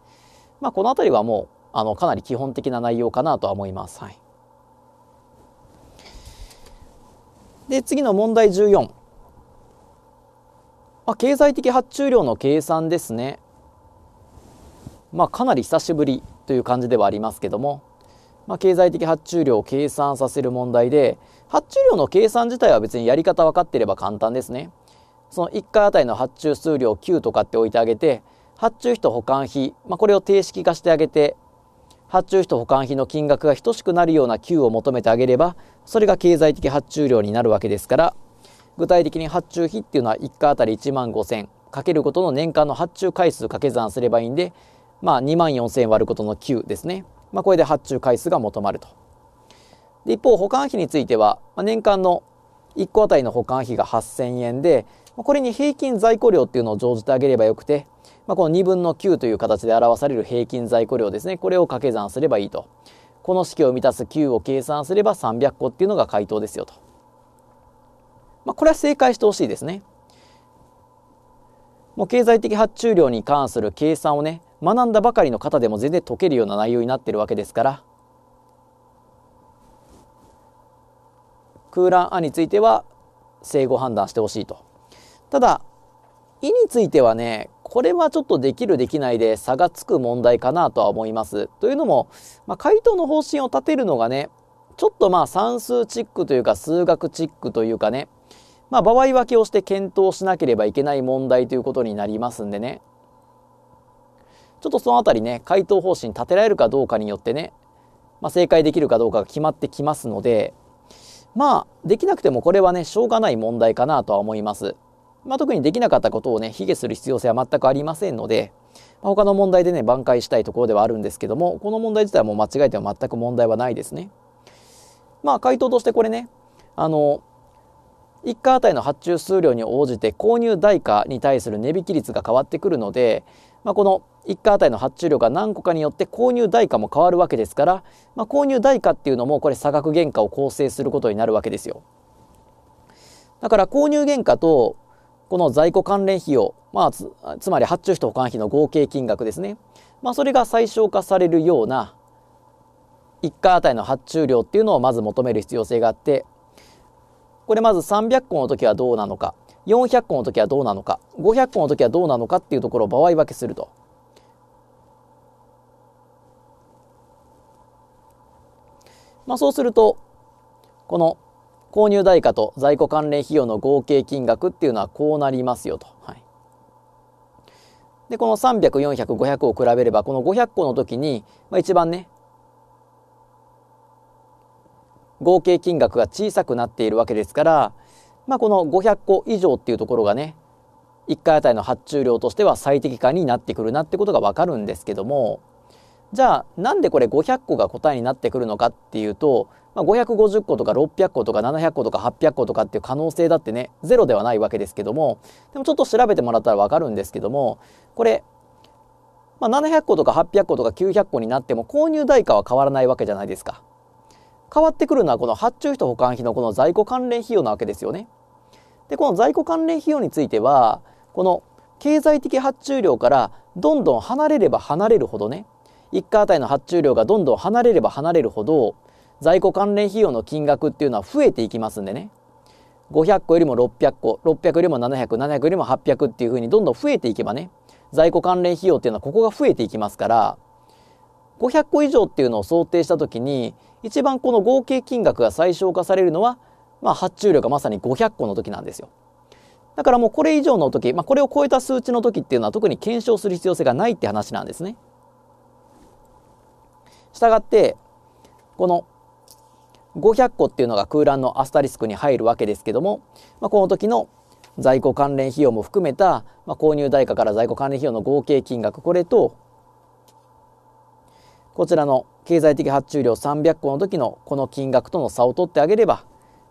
まあ、この辺りはもう、あの、かなり基本的な内容かなとは思います。はい。で、次の問題14。まあ、経済的発注量の計算ですね。まあ、かなり久しぶりという感じではありますけども、まあ、経済的発注量を計算させる問題で発注量の計算自体は別にやり方分かっていれば簡単ですね。その1回あたりの発注数量9とかって置いてあげて発注費と保管費、まあ、これを定式化してあげて発注費と保管費の金額が等しくなるような Q を求めてあげればそれが経済的発注量になるわけですから具体的に発注費っていうのは1回あたり1万5000かけることの年間の発注回数掛け算すればいいんでまあ、2万4000円割ることの9ですね。まあ、これで発注回数が求まると。で一方、保管費については、まあ、年間の1個当たりの保管費が8000円で、これに平均在庫量っていうのを乗じてあげればよくて、まあ、この2分の9という形で表される平均在庫量ですね、これを掛け算すればいいと。この式を満たす9を計算すれば300個っていうのが回答ですよと。まあ、これは正解してほしいですね。もう経済的発注量に関する計算をね、学んだばかりの方でも全然解けるような内容になってるわけですから空欄「あ」については正誤判断してほしいとただ「い」についてはねこれはちょっとできるできないで差がつく問題かなとは思いますというのも、まあ、回答の方針を立てるのがねちょっとまあ算数チックというか数学チックというかねまあ、場合分けをして検討しなければいけない問題ということになりますんでねちょっとその辺りね、回答方針立てられるかどうかによってね、まあ、正解できるかどうかが決まってきますので、まあ、できなくてもこれはね、しょうがない問題かなとは思います。まあ、特にできなかったことをね、卑下する必要性は全くありませんので、まあ、他の問題でね、挽回したいところではあるんですけども、この問題自体はもう間違えても全く問題はないですね。まあ、回答としてこれね、あの、1回当たりの発注数量に応じて購入代価に対する値引き率が変わってくるので、まあ、この1価あたりの発注量が何個かによって購入代価も変わるわけですから、まあ、購入代価っていうのもこれ差額原価を構成することになるわけですよ。だから購入原価とこの在庫関連費用、まあつ、つまり発注費と保管費の合計金額ですね、まあ、それが最小化されるような1価あたりの発注量っていうのをまず求める必要性があってこれまず300個の時はどうなのか400個の時はどうなのか、500個の時はどうなのかっていうところを場合分けすると。まあ、そうすると、この購入代価と在庫関連費用の合計金額っていうのはこうなりますよと。はい、で、この300、400、500を比べれば、この500個の時に、まあ、一番ね、合計金額が小さくなっているわけですから、まあ、この500個以上っていうところがね1回あたりの発注量としては最適化になってくるなってことが分かるんですけどもじゃあなんでこれ500個が答えになってくるのかっていうと、まあ、550個とか600個とか700個とか800個とかっていう可能性だってねゼロではないわけですけどもでもちょっと調べてもらったら分かるんですけどもこれ、まあ、700個とか800個とか900個になっても購入代価は変わらないわけじゃないですか。変わってくるのはこの発注費と保管費のこの在庫関連費用なわけですよね。で、この在庫関連費用については、この経済的発注量からどんどん離れれば離れるほどね、1家当たりの発注量がどんどん離れれば離れるほど、在庫関連費用の金額っていうのは増えていきますんでね。500個よりも600個、600よりも700、700よりも800っていうふうにどんどん増えていけばね、在庫関連費用っていうのはここが増えていきますから、500個以上っていうのを想定した時に、一番この合計金額が最小化されるのはまあ、発注量がまさに500個の時なんですよ。だからもうこれ以上の時、まあ、これを超えた数値の時っていうのは特に検証する必要性がないって話なんですね。したがってこの500個っていうのが空欄のアスタリスクに入るわけですけども、まあ、この時の在庫関連費用も含めた、まあ、購入代価から在庫関連費用の合計金額これとこちらの経済的発注量300個の時のこの金額との差を取ってあげれば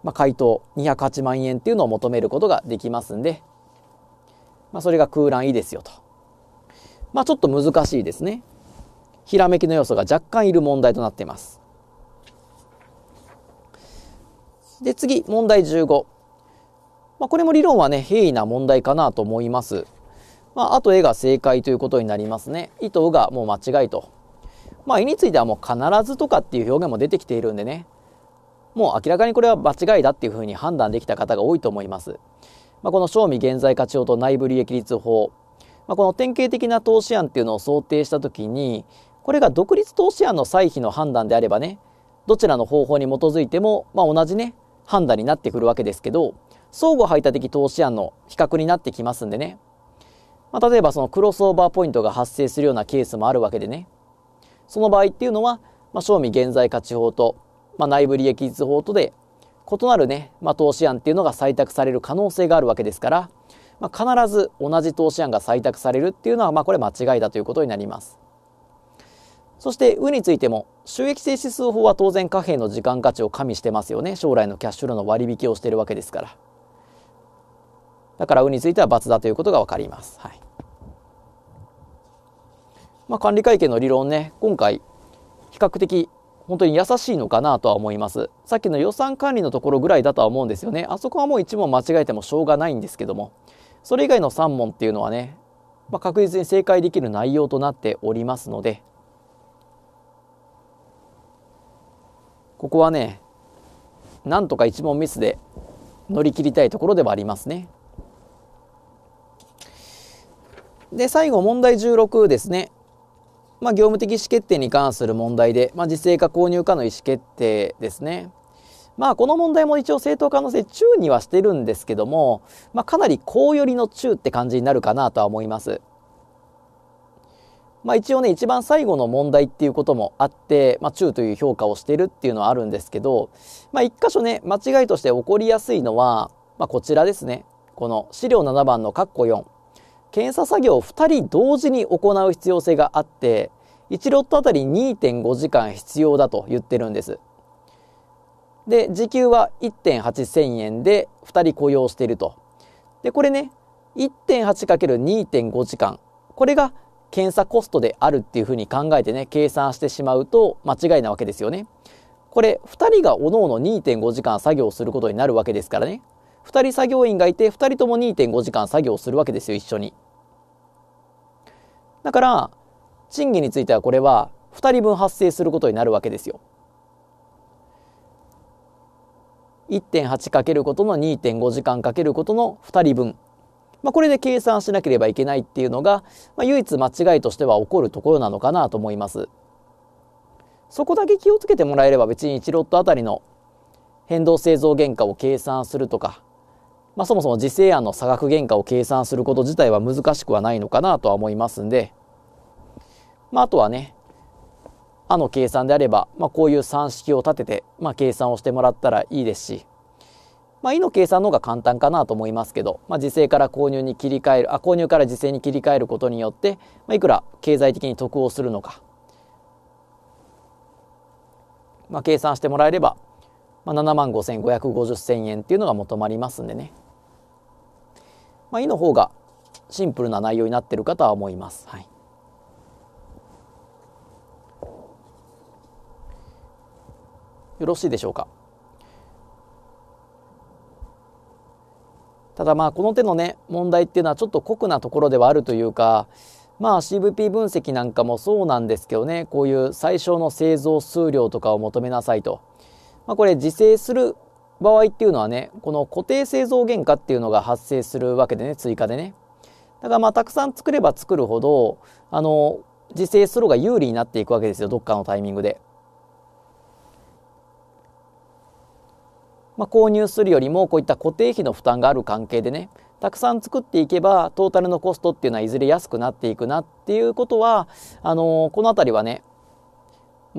まあ、回答208万円っていうのを求めることができますんで、まあ、それが空欄いいですよと。まあ、ちょっと難しいですね。ひらめきの要素が若干いる問題となっています。で、次、問題15。まあ、これも理論はね、平易な問題かなと思います。まあ、あと絵が正解ということになりますね。意図がもう間違いと。まあ、絵についてはもう必ずとかっていう表現も出てきているんでね。もう明らかにこれは間違いだっていうふうに判断できた方が多いと思います。まあ、この賞味現在価値法と内部利益率法、まあ、この典型的な投資案っていうのを想定した時にこれが独立投資案の歳費の判断であればねどちらの方法に基づいても、まあ、同じね判断になってくるわけですけど相互排他的投資案の比較になってきますんでね、まあ、例えばそのクロスオーバーポイントが発生するようなケースもあるわけでねその場合っていうのは、まあ、賞味現在価値法とまあ、内部利益率法とで異なるね、まあ、投資案っていうのが採択される可能性があるわけですから、まあ、必ず同じ投資案が採択されるっていうのは、まあ、これ間違いだということになります。そして、うについても、収益性指数法は当然貨幣の時間価値を加味してますよね。将来のキャッシュルの割引をしているわけですから。だから、うについては罰だということが分かります。はい。まあ、管理会計の理論ね、今回、比較的本当に優しいのかなとは思います。さっきの予算管理のところぐらいだとは思うんですよね。あそこはもう1問間違えてもしょうがないんですけども、それ以外の3問っていうのはね、まあ、確実に正解できる内容となっておりますので、ここはね、なんとか1問ミスで乗り切りたいところではありますね。で、最後問題16ですね。まあ、業務的意思決定に関する問題で、まあ、自制か購入かの意思決定ですね。まあ、この問題も一応正当可能性中にはしてるんですけども、まあ、かなり高寄りの中って感じになるかなとは思います。まあ、一応ね一番最後の問題っていうこともあって、まあ、中という評価をしてるっていうのはあるんですけど、まあ、一箇所ね間違いとして起こりやすいのは、まあ、こちらですねこの資料7番の括弧4検査作業を2人同時に行う必要性があって1ロットあたり2.5時間必要だと言ってるんです。で時給は1.8千円で2人雇用していると。でこれね 1.8×2.5 時間これが検査コストであるっていうふうに考えてね計算してしまうと間違いなわけですよね。これ2人がおのおの2.5時間作業することになるわけですからね。2人作業員がいて2人とも2.5時間作業するわけですよ一緒にだから賃金についてはこれは2人分発生することになるわけですよ 1.8× かけることの2.5時間かけることの2人分、まあ、これで計算しなければいけないっていうのが、まあ、唯一間違いとしては起こるところなのかなと思いますそこだけ気をつけてもらえれば別に1ロットあたりの変動製造原価を計算するとかまあ、そもそも時制案の差額原価を計算すること自体は難しくはないのかなとは思いますんで、まあ、あとはね、あの計算であれば、まあ、こういう算式を立てて、まあ、計算をしてもらったらいいですし、まあ、いの計算の方が簡単かなと思いますけど、まあ、時制から購入に切り替える、あ、購入から時制に切り替えることによって、まあ、いくら経済的に得をするのか、まあ、計算してもらえれば、まあ、7万5550 0円っていうのが求まりますんでね。まあ、の方がシンプルな内容になっているかとは思います。はい、よろしいでしょうか。ただまあこの手のね問題っていうのはちょっと酷なところではあるというかまあ CVP 分析なんかもそうなんですけどねこういう最小の製造数量とかを求めなさいと、まあ、これ自生する場合っていうのはねこの固定製造原価っていうのが発生するわけでね追加でねだからまあたくさん作れば作るほどあの自生するが有利になっていくわけですよどっかのタイミングで。まあ、購入するよりもこういった固定費の負担がある関係でねたくさん作っていけばトータルのコストっていうのはいずれ安くなっていくなっていうことはあのこの辺りはね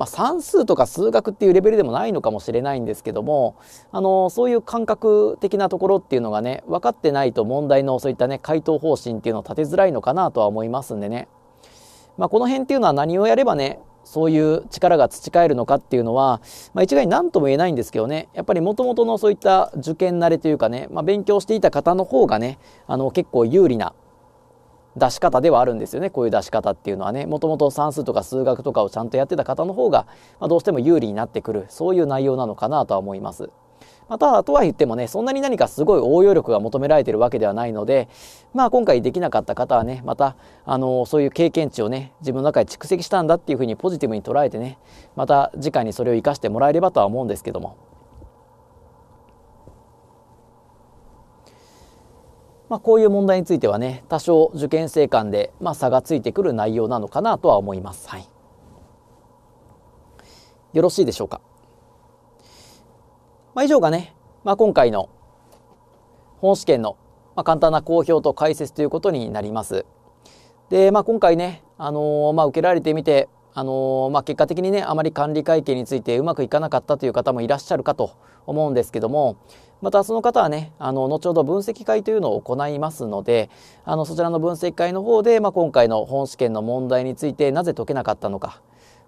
まあ、算数とか数学っていうレベルでもないのかもしれないんですけどもあのそういう感覚的なところっていうのがね分かってないと問題のそういったね回答方針っていうのを立てづらいのかなとは思いますんでね、まあ、この辺っていうのは何をやればねそういう力が培えるのかっていうのは、まあ、一概に何とも言えないんですけどねやっぱりもともとのそういった受験慣れというかね、まあ、勉強していた方の方がねあの結構有利な出し方ではあるんですよねこういう出し方っていうのはねもともと算数とか数学とかをちゃんとやってた方の方が、まあ、どうしても有利になってくるそういう内容なのかなとは思います。またとは言ってもねそんなに何かすごい応用力が求められてるわけではないのでまあ今回できなかった方はねまたあのそういう経験値をね自分の中で蓄積したんだっていうふうにポジティブに捉えてねまた次回にそれを生かしてもらえればとは思うんですけどもまあ、こういう問題についてはね、多少受験生間で、まあ、差がついてくる内容なのかなとは思います。はい。よろしいでしょうか。まあ、以上がね、まあ、今回の本試験の、まあ、簡単な公表と解説ということになります。で、まあ、今回ね、あのー、まあ、受けられてみて、あのー、まあ、結果的にねあまり管理会計についてうまくいかなかったという方もいらっしゃるかと思うんですけども、またその方はねあの後ほど分析会というのを行いますのであのそちらの分析会の方で、まあ、今回の本試験の問題についてなぜ解けなかったのか、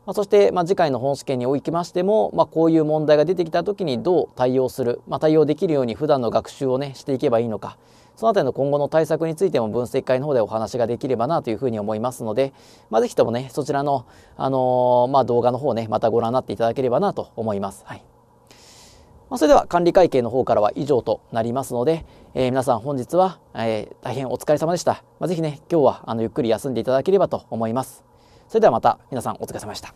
まあ、そして、まあ、次回の本試験においましても、まあ、こういう問題が出てきた時にどう対応する、まあ、対応できるように普段の学習をねしていけばいいのかそのあたりの今後の対策についても分析会の方でお話ができればなというふうに思いますので、まあ、ぜひともねそちらの、あのー、まあ、動画の方ねまたご覧になっていただければなと思います。はいまあ、それでは管理会計の方からは以上となりますので、えー、皆さん本日は、えー、大変お疲れ様でした。まあ、ぜひね、今日はあのゆっくり休んでいただければと思います。それではまた皆さんお疲れ様でした。